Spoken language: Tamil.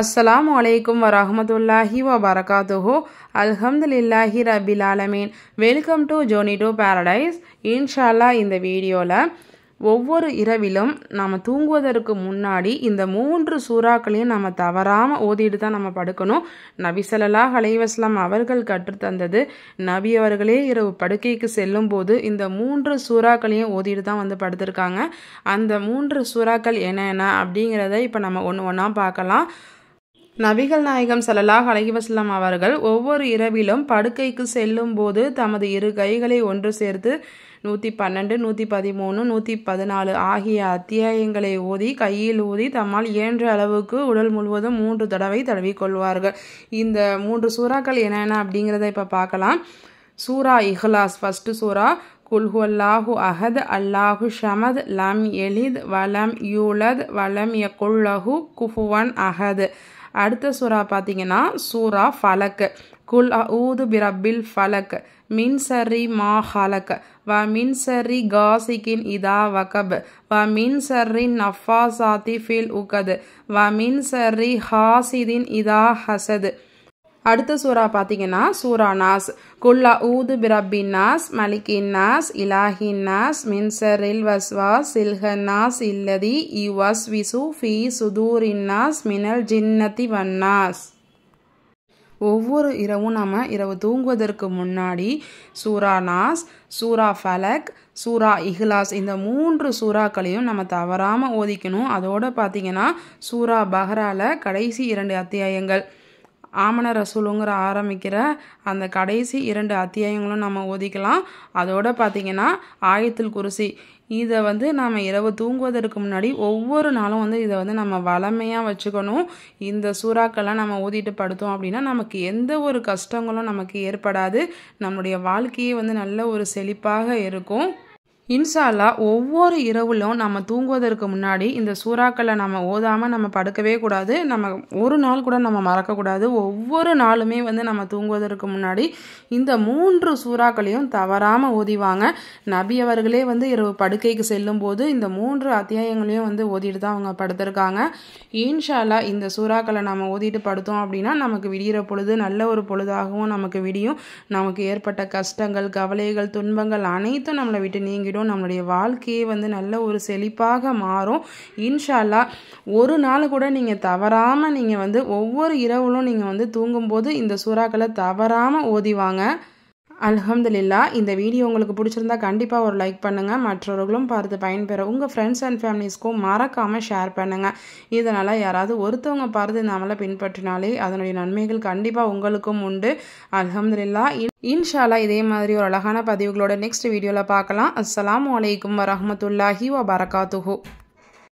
அஸ்லாம் வலைக்கும் வரமத்துல்லாஹி வபரகாத்துஹோ அல்ஹம்துலில்லாஹி ரபில் ஆலமீன் welcome to journey to paradise இன்ஷால்லா இந்த வீடியோவில் ஒவ்வொரு இரவிலும் நாம் தூங்குவதற்கு முன்னாடி இந்த மூன்று சூறாக்களையும் நம்ம தவறாமல் ஓதிட்டு தான் நம்ம படுக்கணும் நபிசல்லா ஹலைவஸ்லாம் அவர்கள் கற்றுத்தந்தது நபி அவர்களே இரவு படுக்கைக்கு செல்லும் போது இந்த மூன்று சூறாக்களையும் ஓதிட்டு தான் வந்து படுத்திருக்காங்க அந்த மூன்று சூறாக்கள் என்னென்ன அப்படிங்கிறத இப்போ நம்ம ஒன்று ஒன்றா பார்க்கலாம் நபிகள் நாயகம் சல்லாஹ் அலஹிவசல்லாம் அவர்கள் ஒவ்வொரு இரவிலும் படுக்கைக்கு செல்லும் போது தமது இரு கைகளை ஒன்று சேர்த்து நூற்றி பன்னெண்டு நூற்றி பதிமூணு நூற்றி பதினாலு ஆகிய அத்தியாயங்களை ஊதி கையில் ஊதி தம்மால் இயன்ற அளவுக்கு உடல் முழுவதும் மூன்று தடவை தடவிக்கொள்வார்கள் இந்த மூன்று சூறாக்கள் என்னென்ன அப்படிங்கிறத இப்போ பார்க்கலாம் சூரா இஹ்லாஸ் ஃபஸ்ட்டு சூரா குல்ஹு அல்லாஹு அஹத் அல்லாஹு ஷமத் லம் எலித் வலம் யூலத் வலம் யகுல்லஹு குஃபுவன் அஹது அடுத்த சூறா பார்த்தீங்கன்னா சூறா ஃபலக்கு குல் ஊது பிரபில் ஃபலக் மின்சரி மா ஹலக் வ மின்சரி காசிகின் இதா வகப் வ மின்சரி நஃபாசாதி ஃபில் உகது வ மின்சரி ஹாசிதின் இதா ஹசது அடுத்த சூறா பார்த்தீங்கன்னா சூரா நாஸ் குல்லா ஊது பிரபி நாஸ் மலிகின் நாஸ் இலாஹின் நாஸ் மின்சரில் வஸ்வா சில்ஹன் இல்லதி இவஸ் விசு ஃபி சுதூரின் நாஸ் மினல் ஜின்னதி வன்னாஸ் ஒவ்வொரு இரவும் நம்ம இரவு தூங்குவதற்கு முன்னாடி சூரா நாஸ் சூரா ஃபலக் சூரா இஹ்லாஸ் இந்த மூன்று சூறாக்களையும் நம்ம தவறாமல் ஓதிக்கணும் அதோடு பார்த்தீங்கன்னா சூரா பஹ்ரால கடைசி இரண்டு அத்தியாயங்கள் ஆமண ரசூலுங்கிற ஆரம்பிக்கிற அந்த கடைசி இரண்டு அத்தியாயங்களும் நம்ம ஓதிக்கலாம் அதோடு பார்த்திங்கன்னா ஆயத்தில் குருசி இதை வந்து நாம் இரவு தூங்குவதற்கு முன்னாடி ஒவ்வொரு நாளும் வந்து இதை வந்து நம்ம வளமையாக வச்சுக்கணும் இந்த சூறாக்கள்லாம் நம்ம ஊதிட்டு படுத்தோம் அப்படின்னா நமக்கு எந்த ஒரு கஷ்டங்களும் நமக்கு ஏற்படாது நம்முடைய வாழ்க்கையே வந்து நல்ல ஒரு செழிப்பாக இருக்கும் இன்சாலா ஒவ்வொரு இரவுலும் நம்ம தூங்குவதற்கு முன்னாடி இந்த சூறாக்களை நம்ம ஓதாமல் நம்ம படுக்கவே கூடாது நம்ம ஒரு நாள் கூட நம்ம மறக்கக்கூடாது ஒவ்வொரு நாளுமே வந்து நம்ம தூங்குவதற்கு முன்னாடி இந்த மூன்று சூறாக்களையும் தவறாமல் ஓதிவாங்க நபி அவர்களே வந்து இரவு படுக்கைக்கு செல்லும் போது இந்த மூன்று அத்தியாயங்களையும் வந்து ஓதிட்டு தான் அவங்க படுத்திருக்காங்க இன்ஷாலா இந்த சூறாக்களை நம்ம ஓதிட்டு படுத்தோம் அப்படின்னா நமக்கு விடிகிற பொழுது நல்ல ஒரு பொழுதாகவும் நமக்கு விடியும் நமக்கு ஏற்பட்ட கஷ்டங்கள் கவலைகள் துன்பங்கள் அனைத்தும் நம்மளை விட்டு நீங்கிட்டு ஆகிடும் நம்மளுடைய வாழ்க்கையே வந்து நல்ல ஒரு செழிப்பாக மாறும் இன்ஷால்லா ஒரு நாள் கூட நீங்கள் தவறாமல் நீங்கள் வந்து ஒவ்வொரு இரவுலும் நீங்கள் வந்து தூங்கும்போது இந்த சூறாக்களை தவறாமல் ஓதிவாங்க அலமதுல்லா இந்த வீடியோ உங்களுக்கு பிடிச்சிருந்தா கண்டிப்பாக ஒரு லைக் பண்ணுங்கள் மற்றவர்களும் பார்த்து பயன்பெற உங்கள் ஃப்ரெண்ட்ஸ் அண்ட் ஃபேமிலிஸ்க்கும் மறக்காமல் ஷேர் பண்ணுங்கள் இதனால் யாராவது ஒருத்தவங்க பார்த்து நாமளை பின்பற்றினாலே அதனுடைய நன்மைகள் கண்டிப்பாக உங்களுக்கும் உண்டு அலமதுல்லா இன்ஷாலா இதே மாதிரி ஒரு அழகான பதிவுகளோட நெக்ஸ்ட் வீடியோவில் பார்க்கலாம் அஸ்லாம் வலைக்கம் வரமத்துல்லாஹி வபரகாத்துஹூ